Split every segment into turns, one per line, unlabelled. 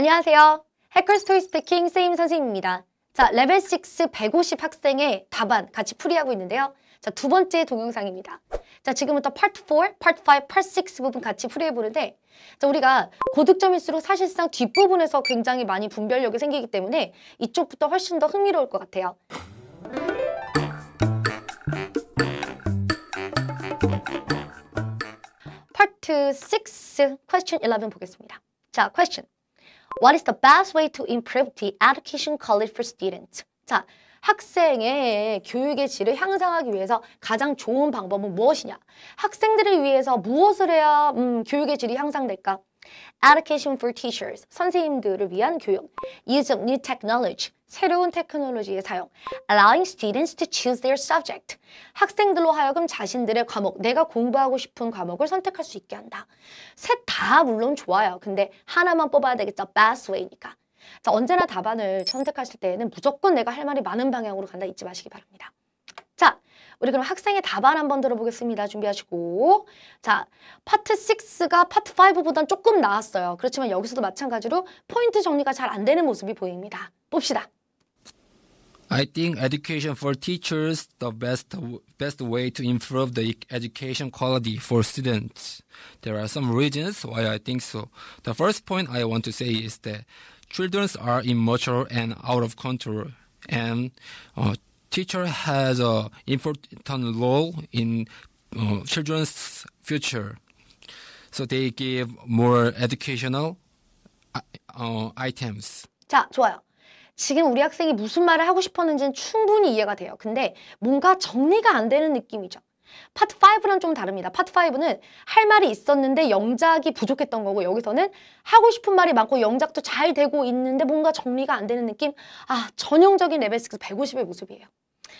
안녕하세요. 해커스 토이 스피킹 세임 선생님입니다. 자, 레벨 6 150 학생의 답안 같이 풀이하고 있는데요. 자, 두 번째 동영상입니다. 자, 지금부터 파트 4, 파트 5, 파트 6 부분 같이 풀이해 보는데 자, 우리가 고득점일수록 사실상 뒷부분에서 굉장히 많이 분별력이 생기기 때문에 이쪽부터 훨씬 더 흥미로울 것 같아요. 파트 6, 퀘스천 11 보겠습니다. 자, 퀘스천. What is the best way to improve the education quality for students? 자, 학생의 교육의 질을 향상하기 위해서 가장 좋은 방법은 무엇이냐? 학생들을 위해서 무엇을 해야 음, 교육의 질이 향상될까? Education for teachers, 선생님들을 위한 교육. Use of new technology, 새로운 테크놀로지의 사용. Allowing students to choose their subject. 학생들로 하여금 자신들의 과목, 내가 공부하고 싶은 과목을 선택할 수 있게 한다. 셋 다 물론 좋아요. 근데 하나만 뽑아야 되겠죠. Best way니까. 자, 언제나 답안을 선택하실 때에는 무조건 내가 할 말이 많은 방향으로 간다 잊지 마시기 바랍니다. 자, 우리 그럼 학생의 답안 한번 들어보겠습니다. 준비하시고 자 파트 6가 파트 5보단 조금 나았어요. 그렇지만 여기서도 마찬가지로 포인트 정리가 잘 안 되는 모습이 보입니다. 봅시다.
I think education for teachers the best best way to improve the education quality for students. There are some reasons why I think so. The first point I want to say is that children are immature and out of control, and uh, teacher has an important role in uh, children's future. So they give more educational uh,
items. 자, 좋아요. 지금 우리 학생이 무슨 말을 하고 싶었는지는 충분히 이해가 돼요. 근데 뭔가 정리가 안 되는 느낌이죠. 파트 5랑 좀 다릅니다. 파트 5는 할 말이 있었는데 영작이 부족했던 거고 여기서는 하고 싶은 말이 많고 영작도 잘 되고 있는데 뭔가 정리가 안 되는 느낌? 아, 전형적인 레벨 6 150의 모습이에요.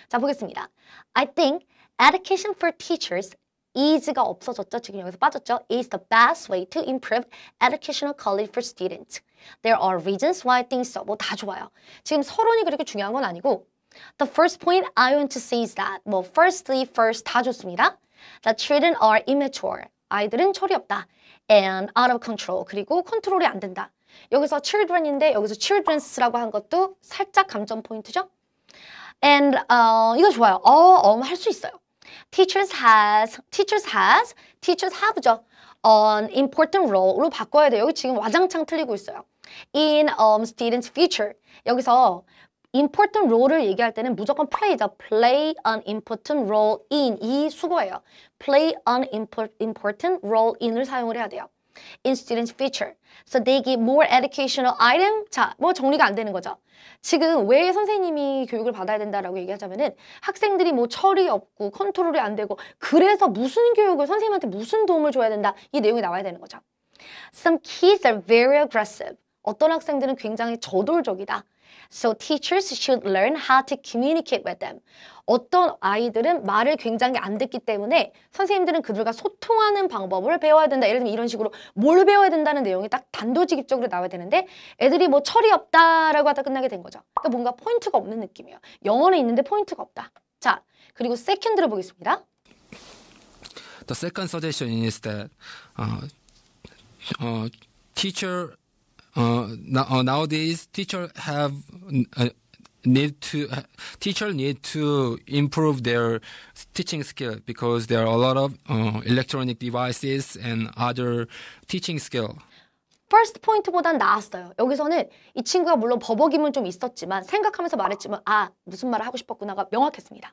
자, 보겠습니다. I think education for teachers is가 없어졌죠. 지금 여기서 빠졌죠. is the best way to improve educational quality for students. There are reasons why I think so. 뭐 다 좋아요. 지금 서론이 그렇게 중요한 건 아니고 The first point I want to say is that 뭐 firstly, first 다 좋습니다. t h a children are immature. 아이들은 철이 없다. And out of control. 그리고 컨트롤이 안 된다. 여기서 children인데 여기서 children's라고 한 것도 살짝 감점 포인트죠. And 어, 이거 좋아요. 어, 어, 할 수 있어요. Teachers has, teachers has, teachers have죠. an important role로 바꿔야 돼요. 여기 지금 와장창 틀리고 있어요. In um, students' future. 여기서 important role을 얘기할 때는 무조건 play죠. play an important role in 이 수거예요. play an important role in을 사용을 해야 돼요. in students' future. So they give more educational item. 자, 뭐 정리가 안 되는 거죠. 지금 왜 선생님이 교육을 받아야 된다라고 얘기하자면은 학생들이 뭐 철이 없고 컨트롤이 안 되고 그래서 무슨 교육을 선생님한테 무슨 도움을 줘야 된다 이 내용이 나와야 되는 거죠. Some kids are very aggressive. 어떤 학생들은 굉장히 저돌적이다. So teachers should learn how to communicate with them. 어떤 아이들은 말을 굉장히 안 듣기 때문에 선생님들은 그들과 소통하는 방법을 배워야 된다. 예를 들면 이런 식으로 뭘 배워야 된다는 내용이 딱 단도직입적으로 나와야 되는데 애들이 뭐 철이 없다라고 하다 끝나게 된 거죠. 그러니까 뭔가 포인트가 없는 느낌이에요. 영어는 있는데 포인트가 없다. 자, 그리고 세컨드를 보겠습니다.
The second suggestion is that uh, uh, teacher Uh, nowadays, t e a c h e r have uh, need to uh, teacher need to improve their teaching skill because there are a lot of uh, electronic devices and other teaching skill.
First p o i n t 보단 나았어요. 여기서는 이 친구가 물론 버벅임은 좀 있었지만 생각하면서 말했지만 아 무슨 말을 하고 싶었구나가 명확했습니다.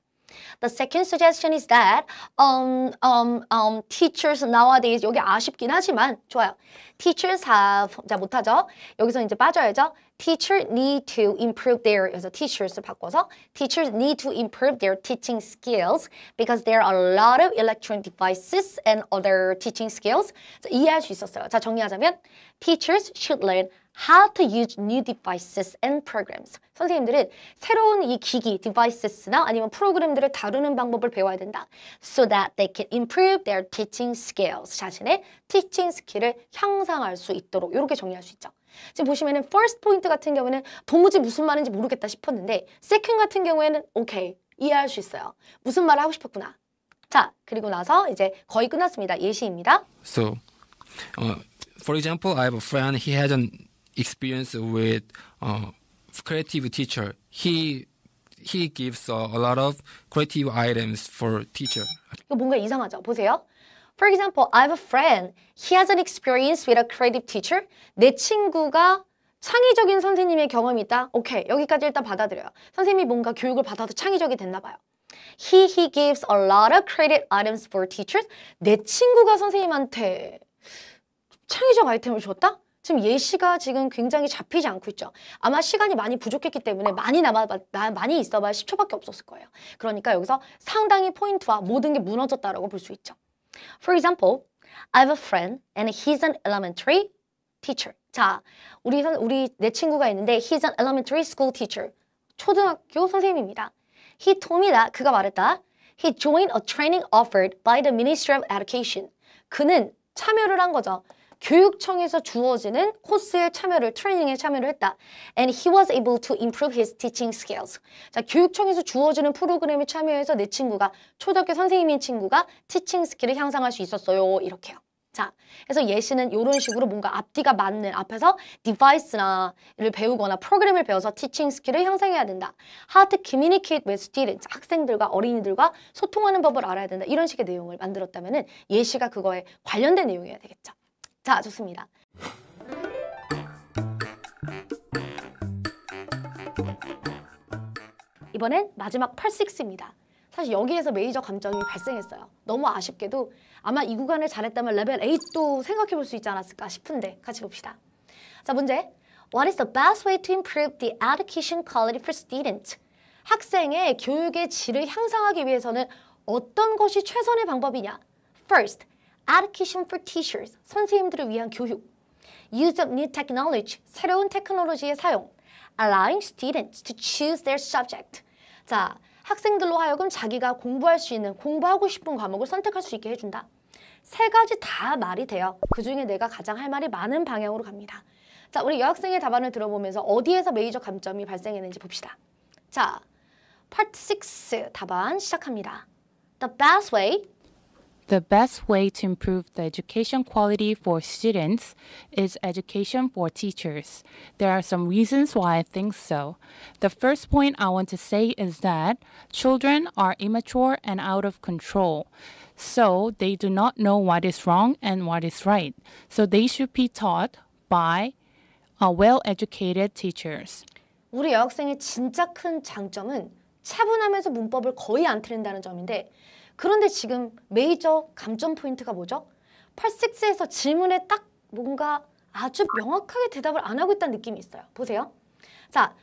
The second suggestion is that um, um, um, teachers nowadays 여기 아쉽긴 하지만 좋아요. Teachers have 자 못하죠. 여기서 이제 빠져야죠. Teachers need to improve their 그래서 teachers 바꿔서 teachers need to improve their teaching skills because there are a lot of electronic devices and other teaching skills. 이해할 수 있었어요. 자 정리하자면 teachers should learn how to use new devices and programs. 선생님들은 새로운 이 기기, devices나 아니면 프로그램들을 다루는 방법을 배워야 된다. So that they can improve their teaching skills. 자신의 teaching 스킬을 향상할 수 있도록 이렇게 정리할 수 있죠. 지금 보시면은 first point 같은 경우에는 도무지 무슨 말인지 모르겠다 싶었는데 second 같은 경우에는 오케이 이해할 수 있어요. 무슨 말을 하고 싶었구나. 자 그리고 나서 이제 거의 끝났습니다. 예시입니다.
So, uh, for example, I have a friend. He has an experience with uh, creative teacher. He he gives uh, a lot of creative items for teacher.
이거 뭔가 이상하죠? 보세요. For example, I have a friend. He has an experience with a creative teacher. 내 친구가 창의적인 선생님의 경험이 있다? 오케이, 여기까지 일단 받아들여요. 선생님이 뭔가 교육을 받아서 창의적이 됐나 봐요. He, he gives a lot of credit items for teachers. 내 친구가 선생님한테 창의적 아이템을 줬다? 지금 예시가 지금 굉장히 잡히지 않고 있죠. 아마 시간이 많이 부족했기 때문에 많이 남아 나, 많이 있어봐야 10초밖에 없었을 거예요. 그러니까 여기서 상당히 포인트와 모든 게 무너졌다라고 볼 수 있죠. For example, I have a friend and he's an elementary teacher. 자, 우리 선 우리 내 친구가 있는데 he's an elementary school teacher. 초등학교 선생님입니다. He told me that 그가 말했다. He joined a training offered by the Ministry of Education. 그는 참여를 한 거죠. 교육청에서 주어지는 코스에 참여를, 트레이닝에 참여를 했다. And he was able to improve his teaching skills. 자, 교육청에서 주어지는 프로그램에 참여해서 내 친구가, 초등학교 선생님인 친구가 티칭 스킬을 향상할 수 있었어요. 이렇게요. 자, 그래서 예시는 이런 식으로 뭔가 앞뒤가 맞는 앞에서 디바이스나를 배우거나 프로그램을 배워서 티칭 스킬을 향상해야 된다. How to communicate with students, 학생들과 어린이들과 소통하는 법을 알아야 된다. 이런 식의 내용을 만들었다면 은 예시가 그거에 관련된 내용이어야 되겠죠. 자, 좋습니다. 이번엔 마지막 8-6입니다. 사실 여기에서 메이저 감정이 발생했어요. 너무 아쉽게도 아마 이 구간을 잘했다면 레벨 8도 생각해 볼 수 있지 않았을까 싶은데 같이 봅시다. 자, 문제. What is the best way to improve the education quality for students? 학생의 교육의 질을 향상하기 위해서는 어떤 것이 최선의 방법이냐? First, Education for teachers, 선생님들을 위한 교육 Use of new technology, 새로운 테크놀로지의 사용 Allowing students to choose their subject 자, 학생들로 하여금 자기가 공부할 수 있는, 공부하고 싶은 과목을 선택할 수 있게 해준다 세 가지 다 말이 돼요 그중에 내가 가장 할 말이 많은 방향으로 갑니다 자, 우리 여학생의 답안을 들어보면서 어디에서 메이저 감점이 발생했는지 봅시다 자, p a 6 답안 시작합니다 The best way
The best way to improve the education quality for students is education for teachers. There are some reasons why I think so. The first point I want to say is that children are immature and out of control. So they do not know what is wrong and what is right. So they should be taught by uh, well-educated teachers.
우리 여학생의 진짜 큰 장점은 차분하면서 문법을 거의 안 틀린다는 점인데 그런데 지금 메이저 감점 포인트가 뭐죠? 펄6에서 질문에 딱 뭔가 아주 명확하게 대답을 안 하고 있다는 느낌이 있어요. 보세요. 자,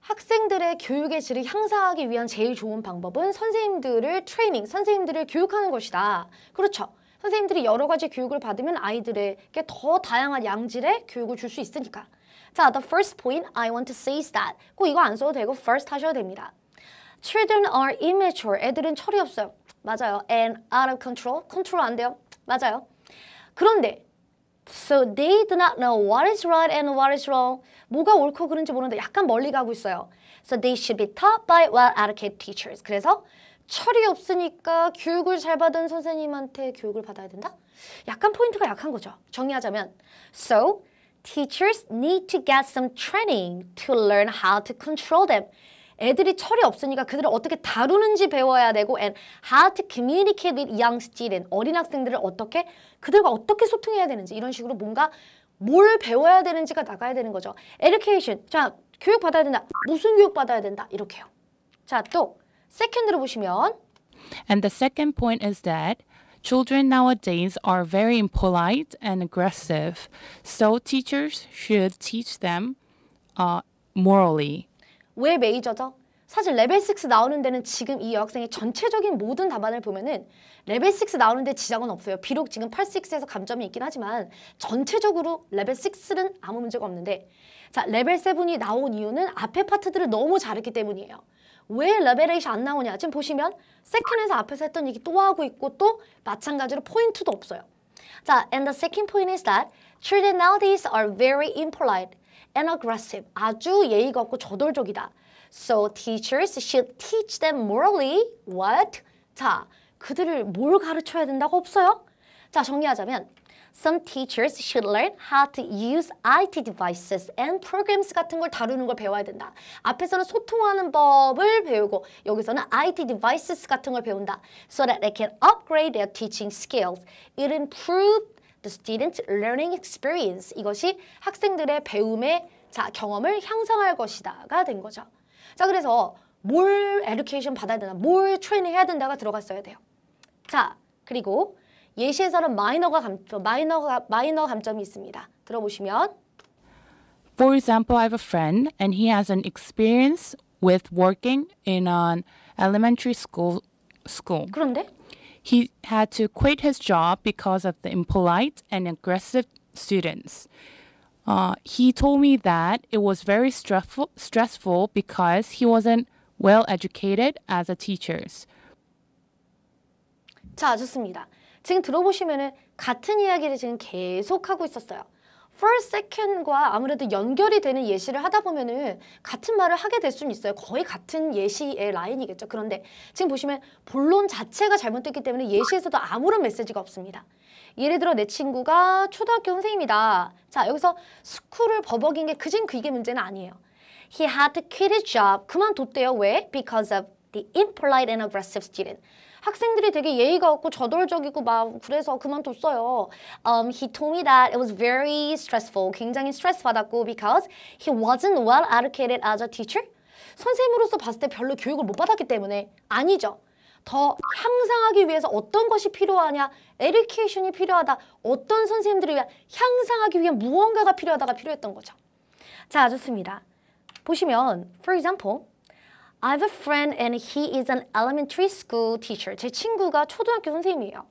학생들의 교육의 질을 향상하기 위한 제일 좋은 방법은 선생님들을 트레이닝, 선생님들을 교육하는 것이다. 그렇죠. 선생님들이 여러 가지 교육을 받으면 아이들에게 더 다양한 양질의 교육을 줄 수 있으니까. 자, the first point I want to say is that 꼭 이거 안 써도 되고 first 하셔도 됩니다. Children are immature. 애들은 철이 없어요. 맞아요. And out of control. 컨트롤 안 돼요. 맞아요. 그런데 So they do not know what is right and what is wrong. 뭐가 옳고 그른지 모르는데 약간 멀리 가고 있어요. So they should be taught by well-educated teachers. 그래서 철이 없으니까 교육을 잘 받은 선생님한테 교육을 받아야 된다? 약간 포인트가 약한 거죠. 정리하자면 So teachers need to get some training to learn how to control them. 애들이 철이 없으니까 그들을 어떻게 다루는지 배워야 되고 and how to communicate with young students 어린 학생들을 어떻게 그들과 어떻게 소통해야 되는지 이런 식으로 뭔가 뭘 배워야 되는지가 나가야 되는 거죠. education 자 교육 받아야 된다 무슨 교육 받아야 된다 이렇게요. 자또 second로 보시면
and the second point is that Children nowadays are very impolite and aggressive, so teachers should teach them uh, morally.
왜 메이저죠? 사실 레벨 6 나오는 데는 지금 이 여학생의 전체적인 모든 답안을 보면은 레벨 6 나오는 데 지장은 없어요. 비록 지금 86에서 감점이 있긴 하지만 전체적으로 레벨 6는 아무 문제가 없는데 자 레벨 7이 나온 이유는 앞에 파트들을 너무 잘했기 때문이에요. 왜 레벨 8이 안 나오냐 지금 보시면 세컨에서 앞에서 했던 얘기 또 하고 있고 또 마찬가지로 포인트도 없어요. 자, and the second point is that children nowadays are very impolite. and aggressive. 아주 예의가 없고 저돌적이다. So teachers should teach them morally what? 자, 그들을 뭘 가르쳐야 된다고 없어요? 자, 정리하자면 Some teachers should learn how to use IT devices and programs 같은 걸 다루는 걸 배워야 된다. 앞에서는 소통하는 법을 배우고 여기서는 IT devices 같은 걸 배운다. So that they can upgrade their teaching skills. It improve the student learning experience 이것이 학생들의 배움의 자, 경험을 향상할 것이다가 된 거죠. 자, 그래서 뭘 education 받아야 되나, 뭘 트레이닝 해야 된다가 들어갔어야 돼요. 자, 그리고 예시에서는 마이너가 감, 마이너가 마이너 감점이 있습니다. 들어보시면
For example, I have a friend and he has an experience with working in an elementary school school. 그런데 He had to quit his job because of the impolite and aggressive students. Uh, he told me that it was very stressful, stressful because he wasn't well educated as a teacher.
자, 좋습니다. 지금 들어보시면은 같은 이야기를 지금 계속 하고 있었어요. first, second과 아무래도 연결이 되는 예시를 하다 보면은 같은 말을 하게 될 수는 있어요. 거의 같은 예시의 라인이겠죠. 그런데 지금 보시면 본론 자체가 잘못됐기 때문에 예시에서도 아무런 메시지가 없습니다. 예를 들어 내 친구가 초등학교 선생님이다. 자 여기서 스쿨을 버벅인 게 그진 그게 문제는 아니에요. He had to quit his job. 그만뒀대요. 왜? Because of the impolite and aggressive student. 학생들이 되게 예의가 없고 저돌적이고 막 그래서 그만뒀어요. Um, he told me that it was very stressful. 굉장히 스트레스 받았고 because he wasn't well educated as a teacher. 선생님으로서 봤을 때 별로 교육을 못 받았기 때문에 아니죠. 더 향상하기 위해서 어떤 것이 필요하냐 에듀케이션이 필요하다 어떤 선생님들을 위한 향상하기 위한 무언가가 필요하다가 필요했던 거죠 자 좋습니다 보시면 for example I have a friend and he is an elementary school teacher. 제 친구가 초등학교 선생님이에요.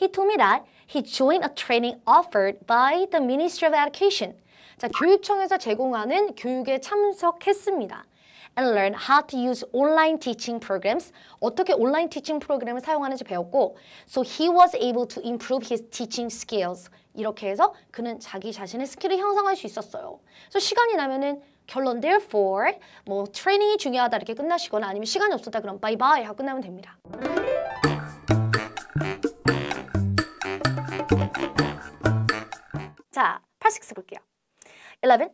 He told me that he joined a training offered by the Ministry of Education. 자, 교육청에서 제공하는 교육에 참석했습니다. and learn how to use online teaching programs. 어떻게 온라인 티칭 프로그램을 사용하는지 배웠고 so he was able to improve his teaching skills. 이렇게 해서 그는 자기 자신의 스킬을 향상할 수 있었어요. 그래서 시간이 나면은 결론 therefore 뭐 트레이닝이 중요하다 이렇게 끝나시거나 아니면 시간이 없었다 그럼 바이바이 하고 끝나면 됩니다. 자, 86 볼게요. 11.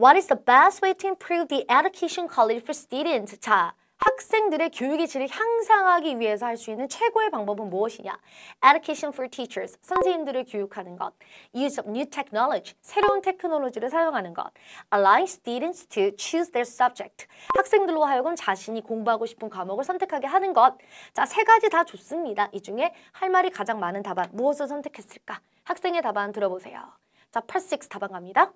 What is the best way to improve the education quality for students? 자, 학생들의 교육의 질을 향상하기 위해서 할 수 있는 최고의 방법은 무엇이냐? Education for teachers, 선생님들을 교육하는 것. Use of new technology, 새로운 테크놀로지를 사용하는 것. a l l o i n g students to choose their subject, 학생들로 하여금 자신이 공부하고 싶은 과목을 선택하게 하는 것. 자, 세 가지 다 좋습니다. 이 중에 할 말이 가장 많은 답안, 무엇을 선택했을까? 학생의 답안 들어보세요. 자, 86 답안 갑니다.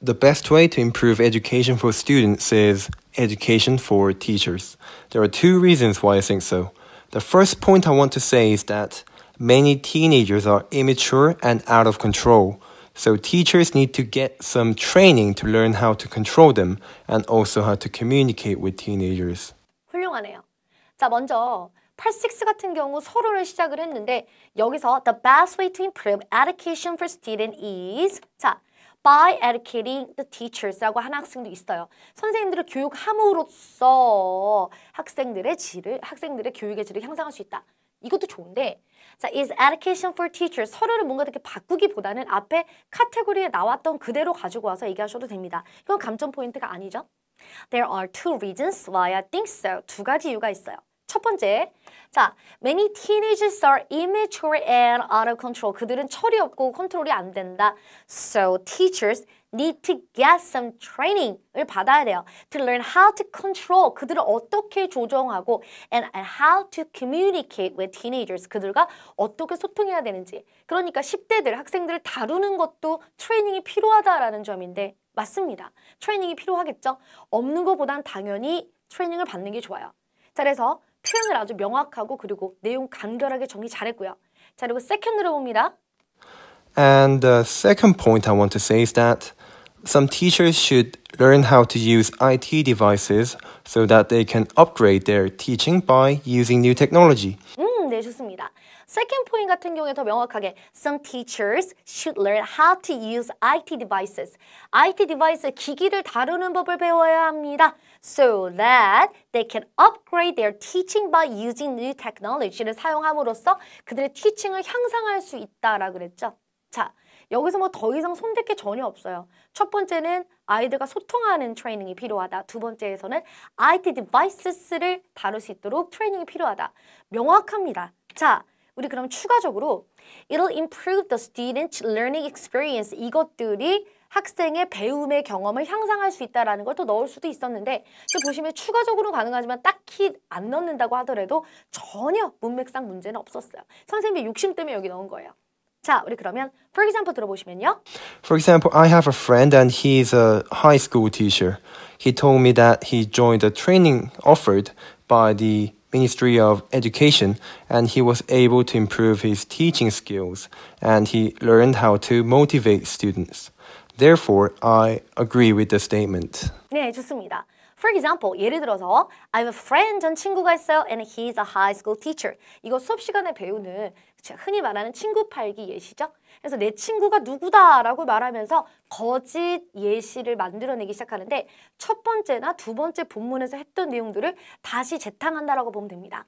The best way to improve education for students is education for teachers. There are two reasons why I think so. The first point I want to say is that many teenagers are immature and out of control. So teachers need to get some training to learn how to control them and also how to communicate with teenagers.
훌륭하네요. 자, 먼저 같은 경우 서론을 시작을 했는데 여기서 the best way to improve education for students is 자, by educating the teachers라고 하는 학생도 있어요. 선생님들을 교육함으로써 학생들의 질을 학생들의 교육의 질을 향상할 수 있다. 이것도 좋은데 자, is education for teachers 서류를 뭔가 이렇게 바꾸기보다는 앞에 카테고리에 나왔던 그대로 가지고 와서 얘기하셔도 됩니다. 이건 감점 포인트가 아니죠. There are two reasons why I think so. 두 가지 이유가 있어요. 첫 번째. 자, many teenagers are immature and out of control. 그들은 철이 없고 컨트롤이 안 된다. So teachers need to get some training을 받아야 돼요. To learn how to control 그들을 어떻게 조정하고 and, and how to communicate with teenagers 그들과 어떻게 소통해야 되는지. 그러니까 10대들 학생들을 다루는 것도 트레이닝이 필요하다라는 점인데 맞습니다. 트레이닝이 필요하겠죠. 없는 것보단 당연히 트레이닝을 받는 게 좋아요. 자, 그래서 표현을 아주 명확하고 그리고 내용 간결하게 정리 잘했고요. 자 그리고 봅니다.
And the second point I want to say is that some teachers should learn how to use IT devices so that they can upgrade their teaching by using new technology.
음, 네, 좋습니다. Second point 같은 경우에 더 명확하게 Some teachers should learn how to use IT devices. IT device, 기기를 다루는 법을 배워야 합니다. So that they can upgrade their teaching by using new technology를 사용함으로써 그들의 티칭을 향상할 수 있다라고 그랬죠. 자, 여기서 뭐 더 이상 손댈 게 전혀 없어요. 첫 번째는 아이들과 소통하는 트레이닝이 필요하다. 두 번째에서는 IT 디바이스를 다룰 수 있도록 트레이닝이 필요하다. 명확합니다. 자, 우리 그럼 추가적으로 It'll improve the student's learning experience. 이것들이 학생의 배움의 경험을 향상할 수 있다는 라 걸또 넣을 수도 있었는데 지금 보시면 추가적으로 가능하지만 딱히 안 넣는다고 하더라도 전혀 문맥상 문제는 없었어요. 선생님의 욕심 때문에 여기 넣은 거예요. 자, 우리 그러면 for example 들어보시면요.
For example, I have a friend and he is a high school teacher. He told me that he joined a training offered by the Ministry of Education, and he was able to improve his teaching skills and he learned how to motivate students. Therefore, I agree with the statement.
네, 좋습니다. For example, 예를 들어서 I have a friend, 전 친구가 있어요 and he's a high school teacher. 이거 수업 시간에 배우는 흔히 말하는 친구 팔기 예시죠? 그래서 내 친구가 누구다라고 말하면서 거짓 예시를 만들어내기 시작하는데 첫 번째나 두 번째 본문에서 했던 내용들을 다시 재탕한다라고 보면 됩니다.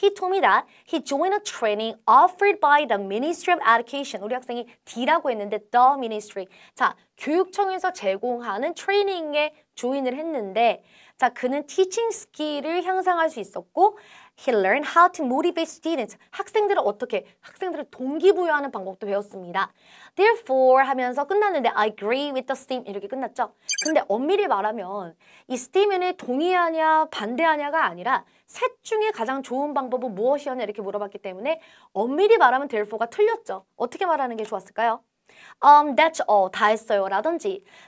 He told me that he joined a training offered by the Ministry of Education. 우리 학생이 D라고 했는데 the Ministry. 자, 교육청에서 제공하는 트레이닝에 조인을 했는데 자, 그는 티칭 스킬을 향상할 수 있었고 He learned how to motivate students. 학생들을 어떻게 학생들을 동기부여하는 방법도 배웠습니다. Therefore 하면서 끝났는데 I agree with the STEAM 이렇게 끝났죠. 근데 엄밀히 말하면 이 STEAM에 동의하냐 반대하냐가 아니라 셋 중에 가장 좋은 방법은 무엇이었냐 이렇게 물어봤기 때문에 엄밀히 말하면 therefore가 틀렸죠. 어떻게 말하는 게 좋았을까요? um, that's all 다 했어요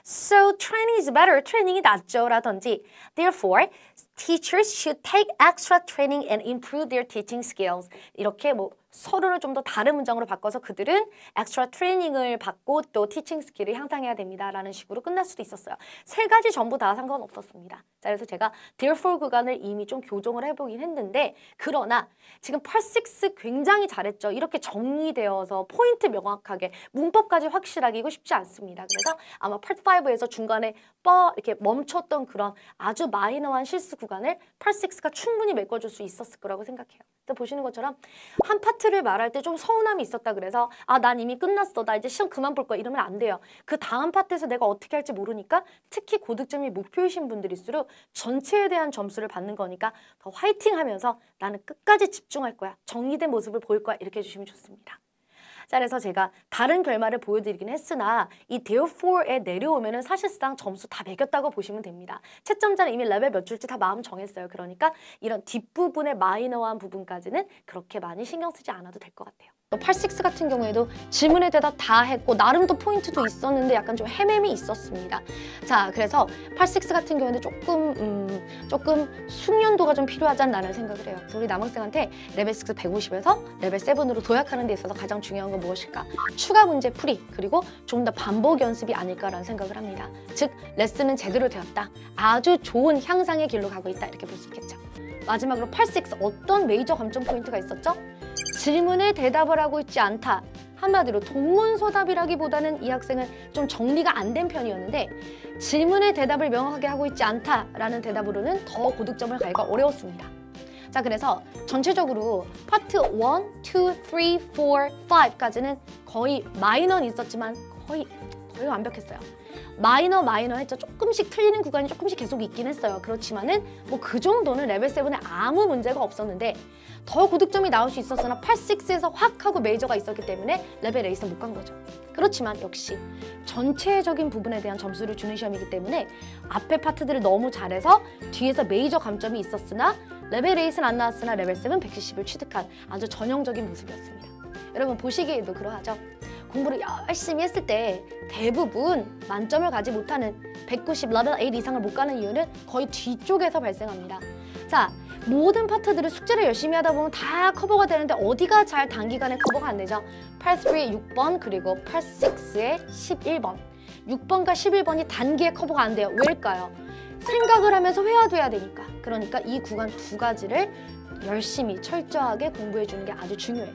so training is better 트레이닝이 낫죠 라든지 therefore teachers should take extra training and improve their teaching skills 이렇게 뭐 서로를 좀 더 다른 문장으로 바꿔서 그들은 엑스트라 트레이닝을 받고 또 티칭 스킬을 향상해야 됩니다라는 식으로 끝날 수도 있었어요. 세 가지 전부 다 상관없었습니다. 자, 그래서 제가 therefore 구간을 이미 좀 교정을 해보긴 했는데 그러나 지금 p 식스 굉장히 잘했죠. 이렇게 정리되어서 포인트 명확하게 문법까지 확실하게 이거 쉽지 않습니다. 그래서 아마 part5에서 중간에 뻐 이렇게 멈췄던 그런 아주 마이너한 실수 구간을 8-6가 충분히 메꿔줄 수 있었을 거라고 생각해요. 보시는 것처럼 한 파트를 말할 때 좀 서운함이 있었다 그래서 아 난 이미 끝났어 나 이제 시험 그만 볼 거야 이러면 안 돼요. 그 다음 파트에서 내가 어떻게 할지 모르니까 특히 고득점이 목표이신 분들일수록 전체에 대한 점수를 받는 거니까 더 화이팅하면서 나는 끝까지 집중할 거야 정의된 모습을 보일 거야 이렇게 해주시면 좋습니다. 짤에서 제가 다른 결말을 보여드리긴 했으나 이 therefore 에 내려오면은 사실상 점수 다 매겼다고 보시면 됩니다. 채점자는 이미 레벨 몇 줄지 다 마음 정했어요. 그러니까 이런 뒷부분의 마이너한 부분까지는 그렇게 많이 신경 쓰지 않아도 될 것 같아요. 86 같은 경우에도 질문에 대답 다 했고 나름 또 포인트도 있었는데 약간 좀 헤매미 있었습니다. 자 그래서 86 같은 경우에는 조금 음, 조금 숙련도가 좀 필요하지 않나는 생각을 해요. 우리 남학생한테 레벨 6 150에서 레벨 7으로 도약하는 데 있어서 가장 중요한 건 무엇일까? 추가 문제 풀이 그리고 좀 더 반복 연습이 아닐까라는 생각을 합니다. 즉 레슨은 제대로 되었다. 아주 좋은 향상의 길로 가고 있다 이렇게 볼 수 있겠죠. 마지막으로 86 어떤 메이저 감점 포인트가 있었죠? 질문에 대답을 하고 있지 않다. 한마디로 동문서답이라기보다는 이 학생은 좀 정리가 안 된 편이었는데 질문에 대답을 명확하게 하고 있지 않다라는 대답으로는 더 고득점을 가기가 어려웠습니다. 자 그래서 전체적으로 파트 1, 2, 3, 4, 5까지는 거의 마이너는 있었지만 거의 거의 완벽했어요. 마이너 마이너 했죠. 조금씩 틀리는 구간이 조금씩 계속 있긴 했어요. 그렇지만은 뭐 그 정도는 레벨 7에 아무 문제가 없었는데 더 고득점이 나올 수 있었으나 8-6에서 확 하고 메이저가 있었기 때문에 레벨 8은 못 간 거죠. 그렇지만 역시 전체적인 부분에 대한 점수를 주는 시험이기 때문에 앞에 파트들을 너무 잘해서 뒤에서 메이저 감점이 있었으나 레벨 8은 안 나왔으나 레벨 7은 170을 취득한 아주 전형적인 모습이었습니다. 여러분 보시기에도 그러하죠? 공부를 열심히 했을 때 대부분 만점을 가지 못하는 190 레벨 8 이상을 못 가는 이유는 거의 뒤쪽에서 발생합니다. 자, 모든 파트들을 숙제를 열심히 하다 보면 다 커버가 되는데 어디가 잘 단기간에 커버가 안 되죠? 83의 6번 그리고 86의 11번 6번과 11번이 단기에 커버가 안 돼요. 왜일까요? 생각을 하면서 회화돼야 되니까 그러니까 이 구간 두 가지를 열심히 철저하게 공부해 주는 게 아주 중요해요.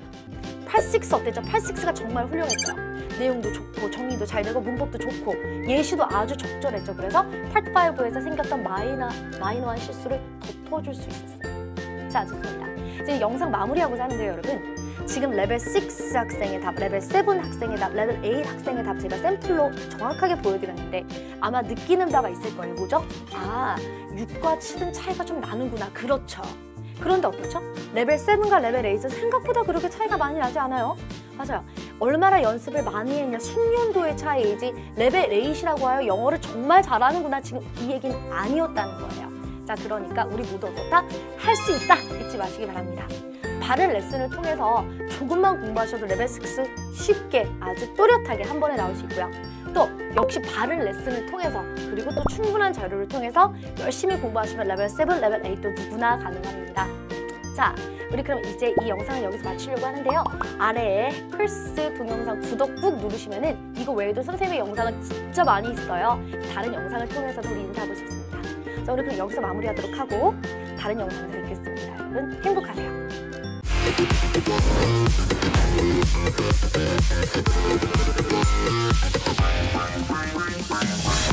86 어땠죠? 86가 정말 훌륭했어요. 내용도 좋고 정리도 잘 되고 문법도 좋고 예시도 아주 적절했죠. 그래서 파트 5에서 생겼던 마이너, 마이너한 실수를 덮어줄 수 있었어요. 자, 좋습니다. 이제 영상 마무리하고자 하는데요, 여러분. 지금 레벨 6 학생의 답, 레벨 7 학생의 답, 레벨 8 학생의 답 제가 샘플로 정확하게 보여드렸는데 아마 느끼는 바가 있을 거예요. 뭐죠? 아, 6과 7은 차이가 좀 나는구나. 그렇죠. 그런데 어떻죠? 레벨 7과 레벨 8은 생각보다 그렇게 차이가 많이 나지 않아요? 맞아요. 얼마나 연습을 많이 했냐 숙련도의 차이이지 레벨 8이라고 하여 영어를 정말 잘하는구나 지금 이 얘기는 아니었다는 거예요. 자 그러니까 우리 모두 어떻다? 뭐 할수 있다! 잊지 마시기 바랍니다. 바른 레슨을 통해서 조금만 공부하셔도 레벨 6 쉽게 아주 또렷하게 한 번에 나올 수 있고요. 또 역시 바른 레슨을 통해서 그리고 또 충분한 자료를 통해서 열심히 공부하시면 레벨 7, 레벨 8도 누구나 가능합니다. 자, 우리 그럼 이제 이 영상을 여기서 마치려고 하는데요. 아래에 플스 동영상 구독 꾹 누르시면 은 이거 외에도 선생님의 영상은 진짜 많이 있어요. 다른 영상을 통해서도 우리 인사하고 싶습니다. 자, 우리 그럼 여기서 마무리하도록 하고 다른 영상에서 뵙겠습니다. 여러분 행복하세요. Bye.